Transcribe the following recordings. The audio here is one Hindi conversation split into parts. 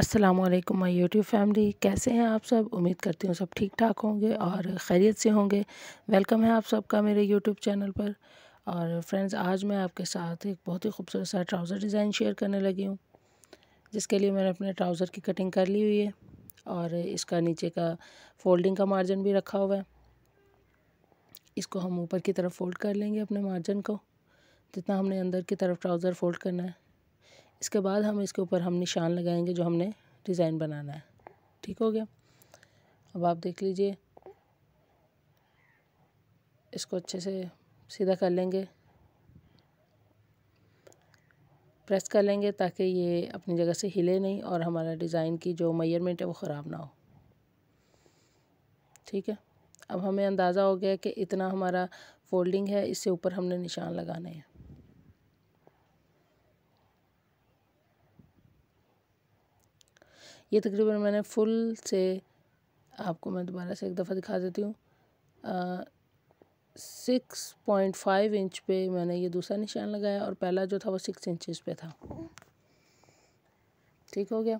असलम माई यूट्यूब फैमिली कैसे हैं आप सब उम्मीद करती हूँ सब ठीक ठाक होंगे और खैरियत से होंगे वेलकम है आप सबका मेरे यूट्यूब चैनल पर और फ्रेंड्स आज मैं आपके साथ एक बहुत ही खूबसूरत सा ट्राउज़र डिज़ाइन शेयर करने लगी हूँ जिसके लिए मैंने अपने ट्राउज़र की कटिंग कर ली हुई है और इसका नीचे का फोल्डिंग का मार्जिन भी रखा हुआ है इसको हम ऊपर की तरफ फोल्ड कर लेंगे अपने मार्जिन को जितना हमने अंदर की तरफ ट्राउज़र फोल्ड करना है इसके बाद हम इसके ऊपर हम निशान लगाएंगे जो हमने डिज़ाइन बनाना है ठीक हो गया अब आप देख लीजिए इसको अच्छे से सीधा कर लेंगे प्रेस कर लेंगे ताकि ये अपनी जगह से हिले नहीं और हमारा डिज़ाइन की जो मैयरमेंट है वो ख़राब ना हो ठीक है अब हमें अंदाज़ा हो गया कि इतना हमारा फोल्डिंग है इससे ऊपर हमने निशान लगाने हैं ये तकरीबन मैंने फुल से आपको मैं दोबारा से एक दफ़ा दिखा देती हूँ सिक्स पॉइंट फाइव इंच पे मैंने ये दूसरा निशान लगाया और पहला जो था वो सिक्स इंचज़ पे था ठीक हो गया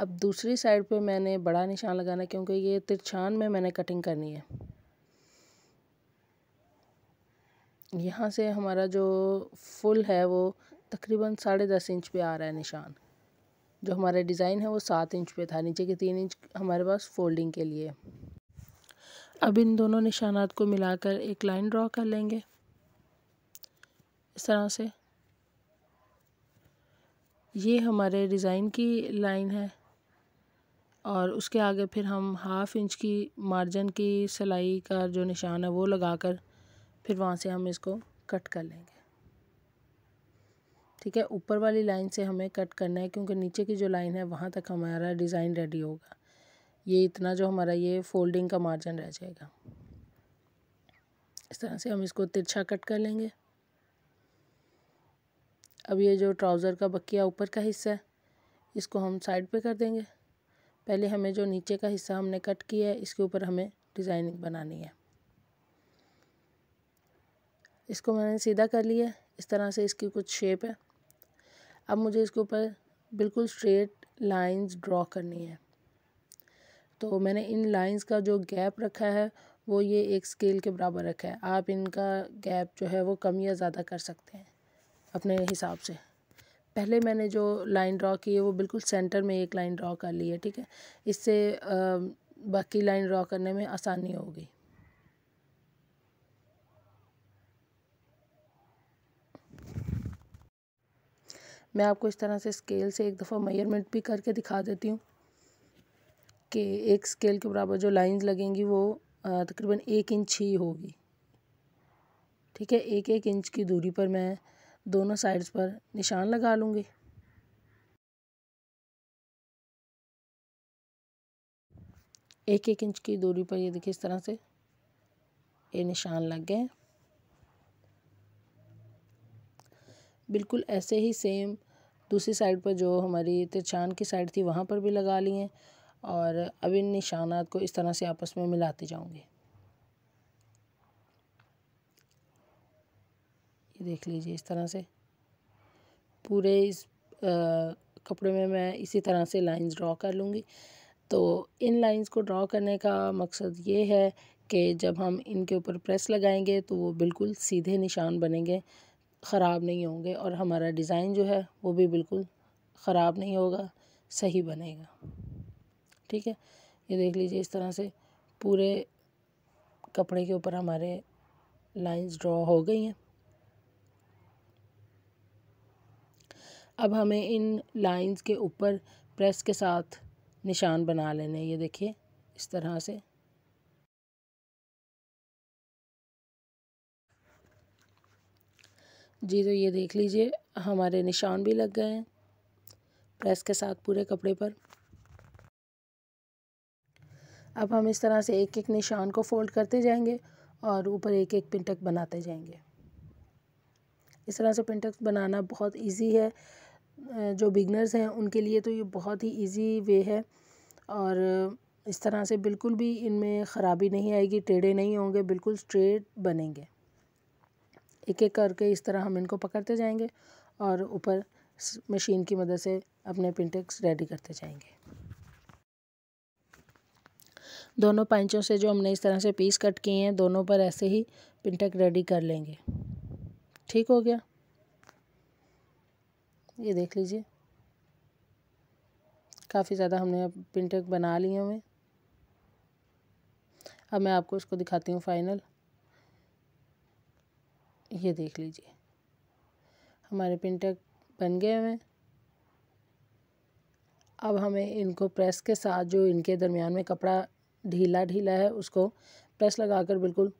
अब दूसरी साइड पे मैंने बड़ा निशान लगाना क्योंकि ये तिरछान में मैंने कटिंग करनी है यहाँ से हमारा जो फुल है वो तकरीबन साढ़े दस इंच पे आ रहा है निशान जो हमारा डिज़ाइन है वो सात इंच पे था नीचे के तीन इंच हमारे पास फोल्डिंग के लिए अब इन दोनों निशानात को मिलाकर एक लाइन ड्रॉ कर लेंगे इस तरह से ये हमारे डिज़ाइन की लाइन है और उसके आगे फिर हम हाफ़ इंच की मार्जिन की सिलाई का जो निशान है वो लगाकर फिर वहाँ से हम इसको कट कर लेंगे ठीक है ऊपर वाली लाइन से हमें कट करना है क्योंकि नीचे की जो लाइन है वहाँ तक हमारा डिज़ाइन रेडी होगा ये इतना जो हमारा ये फोल्डिंग का मार्जिन रह जाएगा इस तरह से हम इसको तिरछा कट कर लेंगे अब ये जो ट्राउज़र का बकिया ऊपर का हिस्सा है इसको हम साइड पे कर देंगे पहले हमें जो नीचे का हिस्सा हमने कट किया है इसके ऊपर हमें डिज़ाइनिंग बनानी है इसको मैंने सीधा कर लिया इस तरह से इसकी कुछ शेप है अब मुझे इसके ऊपर बिल्कुल स्ट्रेट लाइंस ड्रॉ करनी है तो मैंने इन लाइंस का जो गैप रखा है वो ये एक स्केल के बराबर रखा है आप इनका गैप जो है वो कम या ज़्यादा कर सकते हैं अपने हिसाब से पहले मैंने जो लाइन ड्रॉ की है वो बिल्कुल सेंटर में एक लाइन ड्रॉ कर ली है ठीक है इससे बाकी लाइन ड्रॉ करने में आसानी होगी मैं आपको इस तरह से स्केल से एक दफ़ा मेयरमेंट भी करके दिखा देती हूँ कि एक स्केल के बराबर जो लाइंस लगेंगी वो तकरीबन एक इंच ही होगी ठीक है एक एक इंच की दूरी पर मैं दोनों साइड्स पर निशान लगा लूँगी एक एक इंच की दूरी पर ये देखिए इस तरह से ये निशान लग गए बिल्कुल ऐसे ही सेम दूसरी साइड पर जो हमारी तिरछान की साइड थी वहाँ पर भी लगा लिए और अब इन निशानात को इस तरह से आपस में मिलाते जाऊँगी ये देख लीजिए इस तरह से पूरे इस आ, कपड़े में मैं इसी तरह से लाइंस ड्रॉ कर लूँगी तो इन लाइंस को ड्रॉ करने का मकसद ये है कि जब हम इनके ऊपर प्रेस लगाएंगे तो वो बिल्कुल सीधे निशान बनेंगे ख़राब नहीं होंगे और हमारा डिज़ाइन जो है वो भी बिल्कुल ख़राब नहीं होगा सही बनेगा ठीक है ये देख लीजिए इस तरह से पूरे कपड़े के ऊपर हमारे लाइंस ड्रॉ हो गई हैं अब हमें इन लाइंस के ऊपर प्रेस के साथ निशान बना लेने ये देखिए इस तरह से जी तो ये देख लीजिए हमारे निशान भी लग गए हैं प्रेस के साथ पूरे कपड़े पर अब हम इस तरह से एक एक निशान को फोल्ड करते जाएंगे और ऊपर एक एक पिंटक बनाते जाएंगे इस तरह से पिंटक बनाना बहुत इजी है जो बिगनर्स हैं उनके लिए तो ये बहुत ही इजी वे है और इस तरह से बिल्कुल भी इनमें ख़राबी नहीं आएगी टेढ़े नहीं होंगे बिल्कुल स्ट्रेट बनेंगे एक एक करके इस तरह हम इनको पकड़ते जाएंगे और ऊपर मशीन की मदद से अपने पिंटेक्स रेडी करते जाएंगे दोनों पंचों से जो हमने इस तरह से पीस कट किए हैं दोनों पर ऐसे ही पिंटक रेडी कर लेंगे ठीक हो गया ये देख लीजिए काफ़ी ज़्यादा हमने अब पिंटक बना लिए हमें अब मैं आपको इसको दिखाती हूँ फाइनल ये देख लीजिए हमारे पिंटक बन गए हैं अब हमें इनको प्रेस के साथ जो इनके दरमियान में कपड़ा ढीला ढीला है उसको प्रेस लगाकर बिल्कुल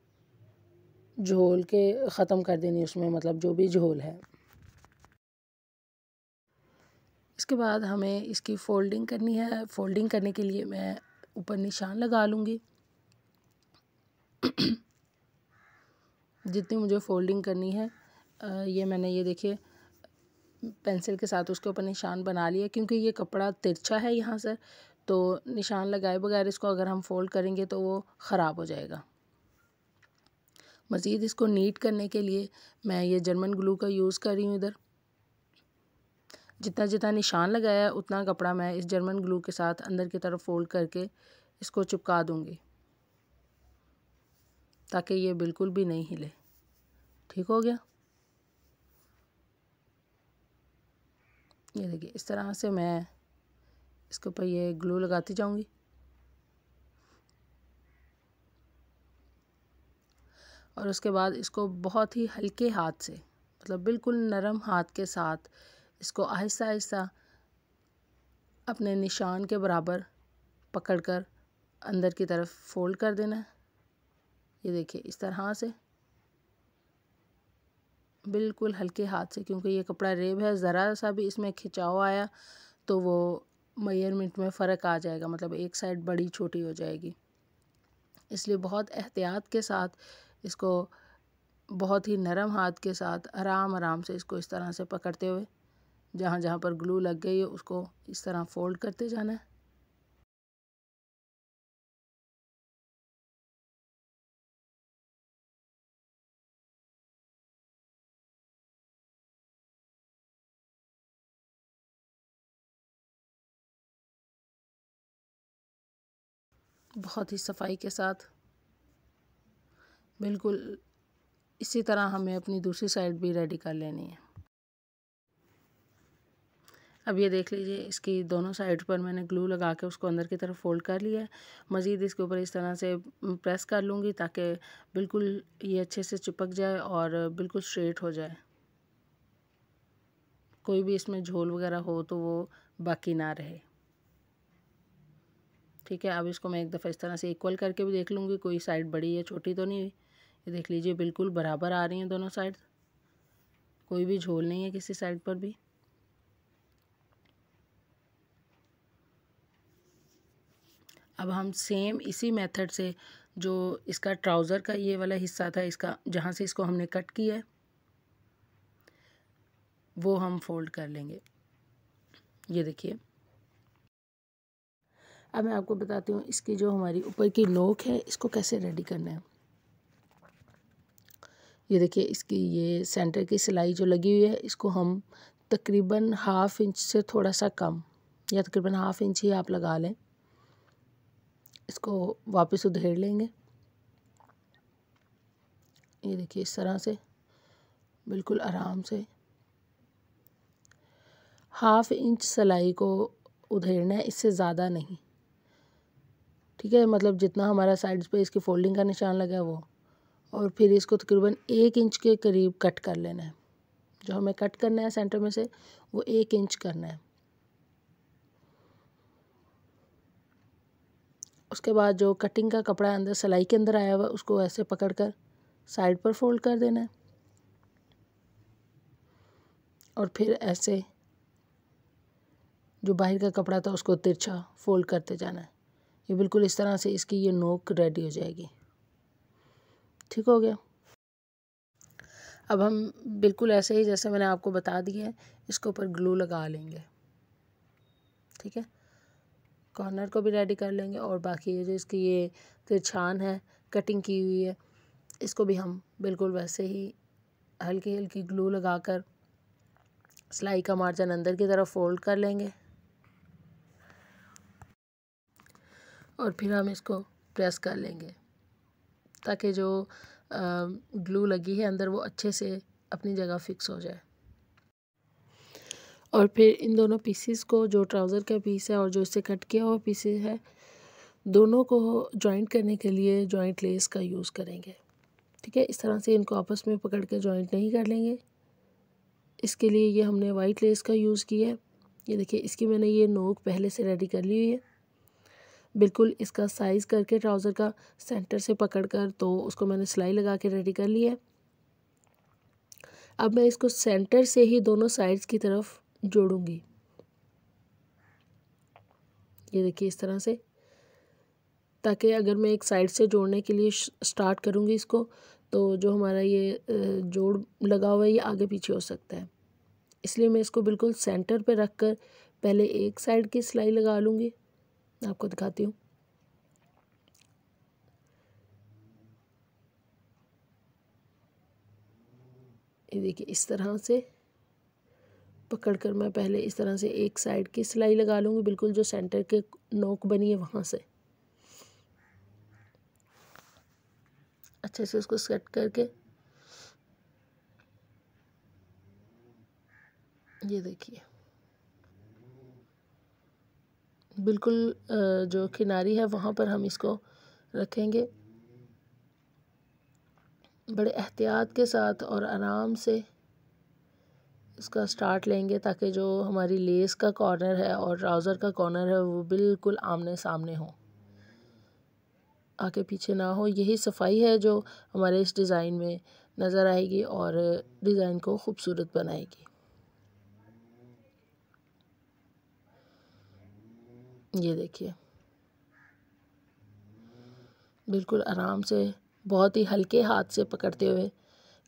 झोल के ख़त्म कर देनी उसमें मतलब जो भी झोल है इसके बाद हमें इसकी फोल्डिंग करनी है फोल्डिंग करने के लिए मैं ऊपर निशान लगा लूँगी जितनी मुझे फोल्डिंग करनी है ये मैंने ये देखिए पेंसिल के साथ उसके ऊपर निशान बना लिया क्योंकि ये कपड़ा तिरछा है यहाँ से तो निशान लगाए बगैर इसको अगर हम फोल्ड करेंगे तो वो ख़राब हो जाएगा मज़ीद इसको नीट करने के लिए मैं ये जर्मन ग्लू का यूज़ कर रही हूँ इधर जितना जितना निशान लगाया उतना कपड़ा मैं इस जर्मन ग्लू के साथ अंदर की तरफ फोल्ड करके इसको चिपका दूँगी ताकि ये बिल्कुल भी नहीं हिले ठीक हो गया ये देखिए इस तरह से मैं इसके ऊपर ये ग्लू लगाती जाऊंगी और उसके बाद इसको बहुत ही हल्के हाथ से मतलब बिल्कुल नरम हाथ के साथ इसको आहिस्ता आहिस्ता अपने निशान के बराबर पकड़कर अंदर की तरफ फोल्ड कर देना है ये देखिए इस तरह से बिल्कुल हल्के हाथ से क्योंकि ये कपड़ा रेब है ज़रा सा भी इसमें खिंचाव आया तो वो मयरमेंट में फ़र्क आ जाएगा मतलब एक साइड बड़ी छोटी हो जाएगी इसलिए बहुत एहतियात के साथ इसको बहुत ही नरम हाथ के साथ आराम आराम से इसको इस तरह से पकड़ते हुए जहाँ जहाँ पर ग्लू लग गई है उसको इस तरह फोल्ड करते जाना है बहुत ही सफाई के साथ बिल्कुल इसी तरह हमें अपनी दूसरी साइड भी रेडी कर लेनी है अब ये देख लीजिए इसकी दोनों साइड पर मैंने ग्लू लगा के उसको अंदर की तरफ फोल्ड कर लिया है मज़ीद इसके ऊपर इस तरह से प्रेस कर लूँगी ताकि बिल्कुल ये अच्छे से चिपक जाए और बिल्कुल स्ट्रेट हो जाए कोई भी इसमें झोल वगैरह हो तो वो बाकी ना रहे ठीक है अब इसको मैं एक दफ़ा इस तरह से इक्वल करके भी देख लूँगी कोई साइड बड़ी या छोटी तो नहीं ये देख लीजिए बिल्कुल बराबर आ रही हैं दोनों साइड कोई भी झोल नहीं है किसी साइड पर भी अब हम सेम इसी मेथड से जो इसका ट्राउज़र का ये वाला हिस्सा था इसका जहाँ से इसको हमने कट किया है वो हम फोल्ड कर लेंगे ये देखिए अब मैं आपको बताती हूँ इसकी जो हमारी ऊपर की नोक है इसको कैसे रेडी करना है ये देखिए इसकी ये सेंटर की सिलाई जो लगी हुई है इसको हम तकरीबन हाफ इंच से थोड़ा सा कम या तकरीबन हाफ इंच ही आप लगा लें इसको वापस उधेड़ लेंगे ये देखिए इस तरह से बिल्कुल आराम से हाफ इंच सिलाई को उधेड़ना है इससे ज़्यादा नहीं ठीक है मतलब जितना हमारा साइड्स पे इसकी फोल्डिंग का निशान लगा है वो और फिर इसको तकरीबन एक इंच के करीब कट कर लेना है जो हमें कट करना है सेंटर में से वो एक इंच करना है उसके बाद जो कटिंग का कपड़ा अंदर सिलाई के अंदर आया हुआ उसको ऐसे पकड़ कर साइड पर फोल्ड कर देना है और फिर ऐसे जो बाहर का कपड़ा था उसको तिरछा फोल्ड करते जाना है ये बिल्कुल इस तरह से इसकी ये नोक रेडी हो जाएगी ठीक हो गया अब हम बिल्कुल ऐसे ही जैसे मैंने आपको बता दिया है इसके ऊपर ग्लू लगा लेंगे ठीक है कॉर्नर को भी रेडी कर लेंगे और बाकी ये जो इसकी ये तिरछान है कटिंग की हुई है इसको भी हम बिल्कुल वैसे ही हल्की हल्की ग्लू लगाकर सिलाई का मार्जन अंदर की तरफ फोल्ड कर लेंगे और फिर हम इसको प्रेस कर लेंगे ताकि जो ग्लू लगी है अंदर वो अच्छे से अपनी जगह फ़िक्स हो जाए और फिर इन दोनों पीसीस को जो ट्राउज़र का पीस है और जो इससे कट किया हुआ पीसेस है दोनों को जॉइंट करने के लिए जॉइंट लेस का यूज़ करेंगे ठीक है इस तरह से इनको आपस में पकड़ के जॉइंट नहीं कर लेंगे इसके लिए ये हमने वाइट लेस का यूज़ किया है ये देखिए इसकी मैंने ये नोक पहले से रेडी कर ली हुई है बिल्कुल इसका साइज़ करके ट्राउज़र का सेंटर से पकड़ कर तो उसको मैंने सिलाई लगा के रेडी कर लिया अब मैं इसको सेंटर से ही दोनों साइड्स की तरफ जोड़ूंगी ये देखिए इस तरह से ताकि अगर मैं एक साइड से जोड़ने के लिए स्टार्ट करूँगी इसको तो जो हमारा ये जोड़ लगा हुआ है ये आगे पीछे हो सकता है इसलिए मैं इसको बिल्कुल सेंटर पे रख कर पहले एक साइड की सिलाई लगा लूँगी आपको दिखाती हूँ ये देखिए इस तरह से पकड़ कर मैं पहले इस तरह से एक साइड की सिलाई लगा लूँगी बिल्कुल जो सेंटर के नोक बनी है वहाँ से अच्छे से उसको सेट करके ये देखिए बिल्कुल जो किनारी है वहाँ पर हम इसको रखेंगे बड़े एहतियात के साथ और आराम से इसका स्टार्ट लेंगे ताकि जो हमारी लेस का कॉर्नर है और ट्राउज़र का कॉर्नर है वो बिल्कुल आमने सामने हो आगे पीछे ना हो यही सफाई है जो हमारे इस डिज़ाइन में नज़र आएगी और डिज़ाइन को खूबसूरत बनाएगी ये देखिए बिल्कुल आराम से बहुत ही हल्के हाथ से पकड़ते हुए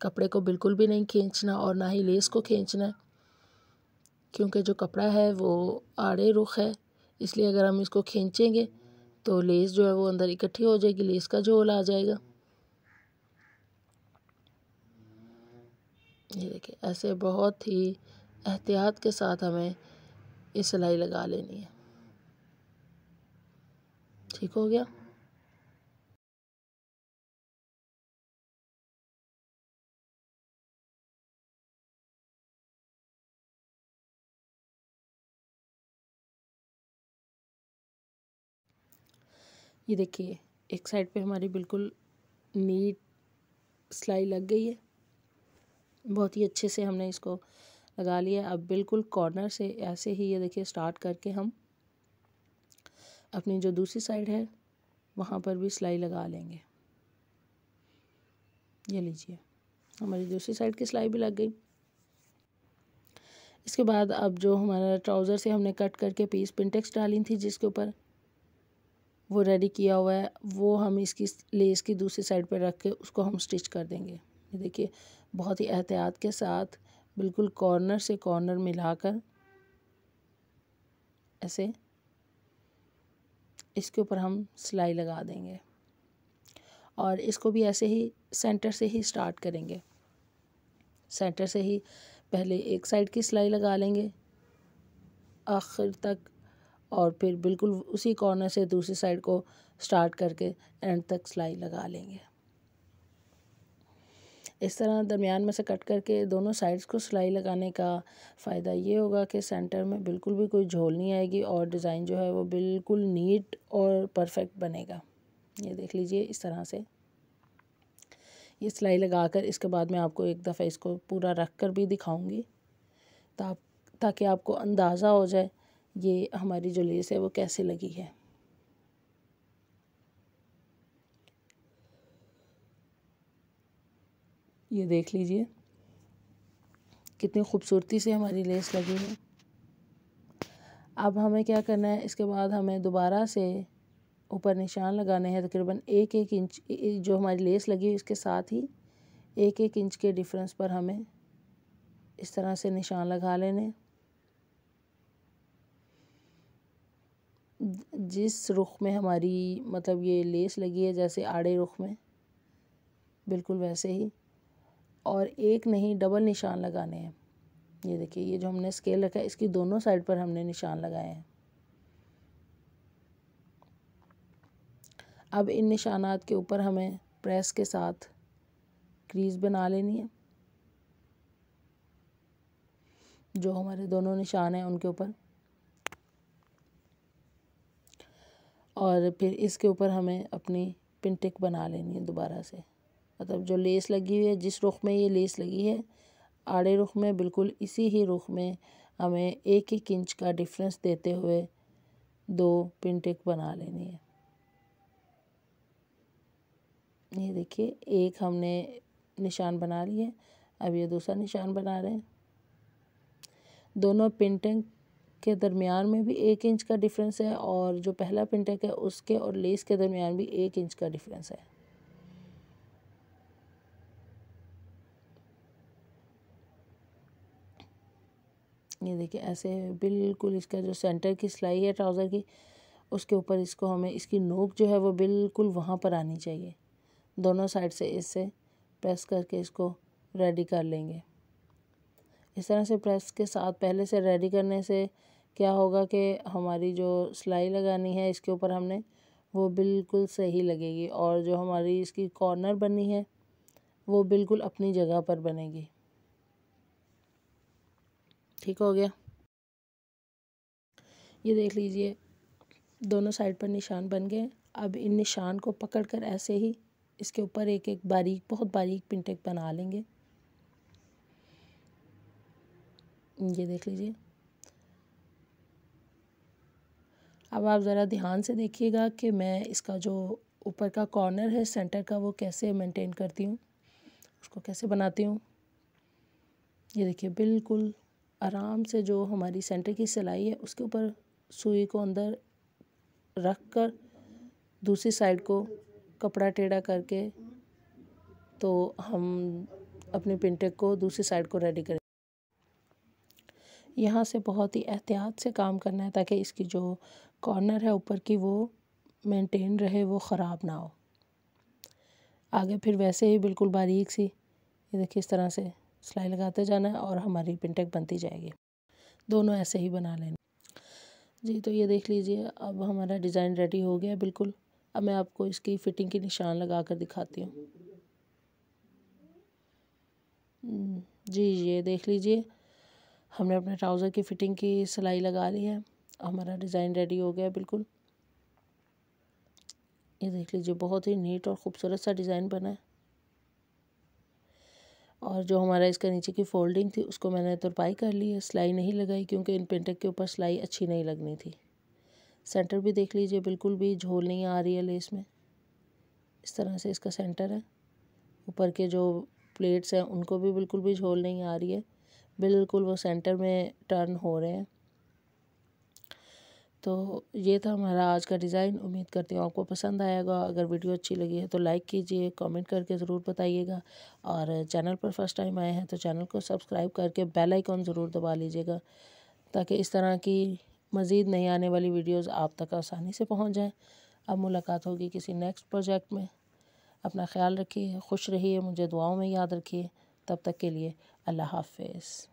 कपड़े को बिल्कुल भी नहीं खींचना और ना ही लेस को खींचना है क्योंकि जो कपड़ा है वो आड़े रुख है इसलिए अगर हम इसको खींचेंगे तो लेस जो है वो अंदर इकट्ठी हो जाएगी लेस का झोल आ जाएगा ये देखिए ऐसे बहुत ही एहतियात के साथ हमें ये सिलाई लगा लेनी है ठीक हो गया ये देखिए एक साइड पे हमारी बिल्कुल नीट सिलाई लग गई है बहुत ही अच्छे से हमने इसको लगा लिया अब बिल्कुल कॉर्नर से ऐसे ही ये देखिए स्टार्ट करके हम अपनी जो दूसरी साइड है वहाँ पर भी सिलाई लगा लेंगे ये लीजिए हमारी दूसरी साइड की सिलाई भी लग गई इसके बाद अब जो हमारा ट्राउज़र से हमने कट करके पीस पिंटेक्स डाली थी जिसके ऊपर वो रेडी किया हुआ है वो हम इसकी लेस की दूसरी साइड पर रख के उसको हम स्टिच कर देंगे ये देखिए बहुत ही एहतियात के साथ बिल्कुल कॉर्नर से कॉर्नर मिलाकर ऐसे इसके ऊपर हम सिलाई लगा देंगे और इसको भी ऐसे ही सेंटर से ही स्टार्ट करेंगे सेंटर से ही पहले एक साइड की सिलाई लगा लेंगे आखिर तक और फिर बिल्कुल उसी कॉर्नर से दूसरी साइड को स्टार्ट करके एंड तक सिलाई लगा लेंगे इस तरह दरमियान में से कट करके दोनों साइड्स को सिलाई लगाने का फ़ायदा ये होगा कि सेंटर में बिल्कुल भी कोई झोल नहीं आएगी और डिज़ाइन जो है वो बिल्कुल नीट और परफेक्ट बनेगा ये देख लीजिए इस तरह से ये सिलाई लगा कर इसके बाद मैं आपको एक दफ़ा इसको पूरा रख कर भी दिखाऊँगी ताकि आपको अंदाज़ा हो जाए ये हमारी जो लेस है वो कैसे लगी है ये देख लीजिए कितनी खूबसूरती से हमारी लेस लगी है अब हमें क्या करना है इसके बाद हमें दोबारा से ऊपर निशान लगाने हैं तकरीबन एक एक इंच जो हमारी लेस लगी हुई इसके साथ ही एक एक इंच के डिफरेंस पर हमें इस तरह से निशान लगा लेने जिस रुख में हमारी मतलब ये लेस लगी है जैसे आड़े रुख में बिल्कुल वैसे ही और एक नहीं डबल निशान लगाने हैं ये देखिए ये जो हमने स्केल रखा है इसकी दोनों साइड पर हमने निशान लगाए हैं अब इन निशानात के ऊपर हमें प्रेस के साथ क्रीज बना लेनी है जो हमारे दोनों निशान हैं उनके ऊपर और फिर इसके ऊपर हमें अपनी पिंटिक बना लेनी है दोबारा से मतलब जो लेस लगी हुई है जिस रुख में ये लेस लगी है आड़े रुख में बिल्कुल इसी ही रुख में हमें एक एक इंच का डिफरेंस देते हुए दो पिनटेक बना लेनी है ये देखिए एक हमने निशान बना लिए अब ये दूसरा निशान बना रहे हैं दोनों पिनटेक के दरमियान में भी एक इंच का डिफरेंस है और जो पहला पिनटेक है उसके और लेस के दरमियान भी एक इंच का डिफरेंस है ये देखिए ऐसे बिल्कुल इसका जो सेंटर की सिलाई है ट्राउज़र की उसके ऊपर इसको हमें इसकी नोक जो है वो बिल्कुल वहाँ पर आनी चाहिए दोनों साइड से इससे प्रेस करके इसको रेडी कर लेंगे इस तरह से प्रेस के साथ पहले से रेडी करने से क्या होगा कि हमारी जो सिलाई लगानी है इसके ऊपर हमने वो बिल्कुल सही लगेगी और जो हमारी इसकी कॉर्नर बनी है वो बिल्कुल अपनी जगह पर बनेगी ठीक हो गया ये देख लीजिए दोनों साइड पर निशान बन गए अब इन निशान को पकड़ कर ऐसे ही इसके ऊपर एक एक बारीक बहुत बारीक पिंटेक बना लेंगे ये देख लीजिए अब आप ज़रा ध्यान से देखिएगा कि मैं इसका जो ऊपर का कॉर्नर है सेंटर का वो कैसे मेंटेन करती हूँ उसको कैसे बनाती हूँ ये देखिए बिल्कुल आराम से जो हमारी सेंटर की सिलाई है उसके ऊपर सुई को अंदर रख कर दूसरी साइड को कपड़ा टेढ़ा करके तो हम अपने पिंटे को दूसरी साइड को रेडी करें यहाँ से बहुत ही एहतियात से काम करना है ताकि इसकी जो कॉर्नर है ऊपर की वो मेंटेन रहे वो ख़राब ना हो आगे फिर वैसे ही बिल्कुल बारीक सी ये देखिए इस तरह से सिलाई लगाते जाना है और हमारी पिनटेक बनती जाएगी दोनों ऐसे ही बना लेने जी तो ये देख लीजिए अब हमारा डिज़ाइन रेडी हो गया बिल्कुल अब मैं आपको इसकी फ़िटिंग की निशान लगा कर दिखाती हूँ हम्म, जी ये देख लीजिए हमने अपने ट्राउज़र की फ़िटिंग की सिलाई लगा ली है हमारा डिज़ाइन रेडी हो गया बिल्कुल ये देख लीजिए बहुत ही नीट और ख़ूबसूरत सा डिज़ाइन बना है और जो हमारा इसका नीचे की फोल्डिंग थी उसको मैंने तुरपाई कर ली है सिलाई नहीं लगाई क्योंकि इन पेंटक के ऊपर सिलाई अच्छी नहीं लगनी थी सेंटर भी देख लीजिए बिल्कुल भी झोल नहीं आ रही है लेस में इस तरह से इसका सेंटर है ऊपर के जो प्लेट्स हैं उनको भी बिल्कुल भी झोल नहीं आ रही है बिल्कुल वो सेंटर में टर्न हो रहे हैं तो ये था हमारा आज का डिज़ाइन उम्मीद करती हूँ आपको पसंद आएगा अगर वीडियो अच्छी लगी है तो लाइक कीजिए कमेंट करके ज़रूर बताइएगा और चैनल पर फर्स्ट टाइम आए हैं तो चैनल को सब्सक्राइब करके बेल आइकॉन ज़रूर दबा लीजिएगा ताकि इस तरह की मज़ीद नई आने वाली वीडियोस आप तक आसानी से पहुँच जाएँ अब मुलाकात होगी किसी नेक्स्ट प्रोजेक्ट में अपना ख्याल रखिए खुश रहिए मुझे दुआओं में याद रखिए तब तक के लिए अल्लाह हाफिज़